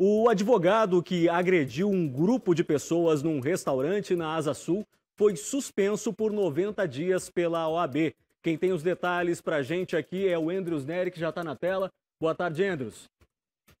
O advogado que agrediu um grupo de pessoas num restaurante na Asa Sul foi suspenso por 90 dias pela OAB. Quem tem os detalhes para a gente aqui é o Andrews Neri, que já está na tela. Boa tarde, Andrews.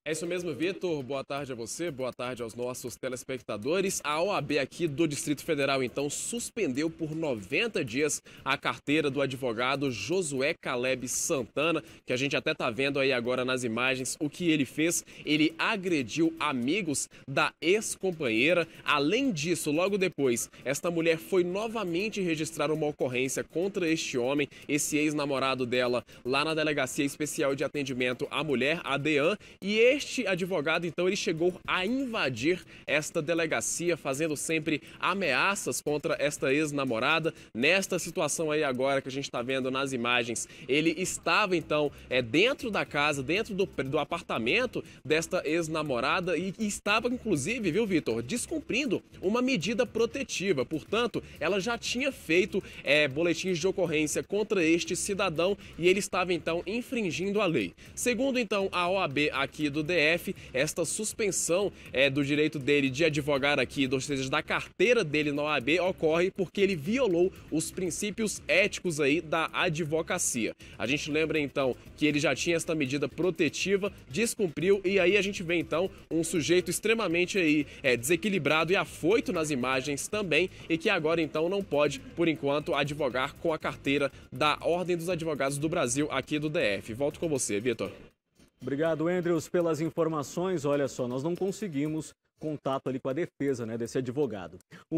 É isso mesmo, Vitor. Boa tarde a você, boa tarde aos nossos telespectadores. A OAB aqui do Distrito Federal, então, suspendeu por 90 dias a carteira do advogado Josué Caleb Santana, que a gente até tá vendo aí agora nas imagens o que ele fez. Ele agrediu amigos da ex-companheira. Além disso, logo depois, esta mulher foi novamente registrar uma ocorrência contra este homem, esse ex-namorado dela, lá na Delegacia Especial de Atendimento à Mulher, a DEAN, e ele este advogado, então, ele chegou a invadir esta delegacia, fazendo sempre ameaças contra esta ex-namorada. Nesta situação aí agora que a gente está vendo nas imagens, ele estava, então, é, dentro da casa, dentro do, do apartamento desta ex-namorada e, e estava, inclusive, viu, Vitor, descumprindo uma medida protetiva. Portanto, ela já tinha feito é, boletins de ocorrência contra este cidadão e ele estava, então, infringindo a lei. Segundo, então, a OAB aqui do do DF, esta suspensão é, do direito dele de advogar aqui, ou seja, da carteira dele na OAB, ocorre porque ele violou os princípios éticos aí da advocacia. A gente lembra então que ele já tinha esta medida protetiva, descumpriu e aí a gente vê então um sujeito extremamente aí é, desequilibrado e afoito nas imagens também e que agora então não pode, por enquanto, advogar com a carteira da Ordem dos Advogados do Brasil aqui do DF. Volto com você, Vitor. Obrigado, Andrews, pelas informações. Olha só, nós não conseguimos contato ali com a defesa né, desse advogado. Um...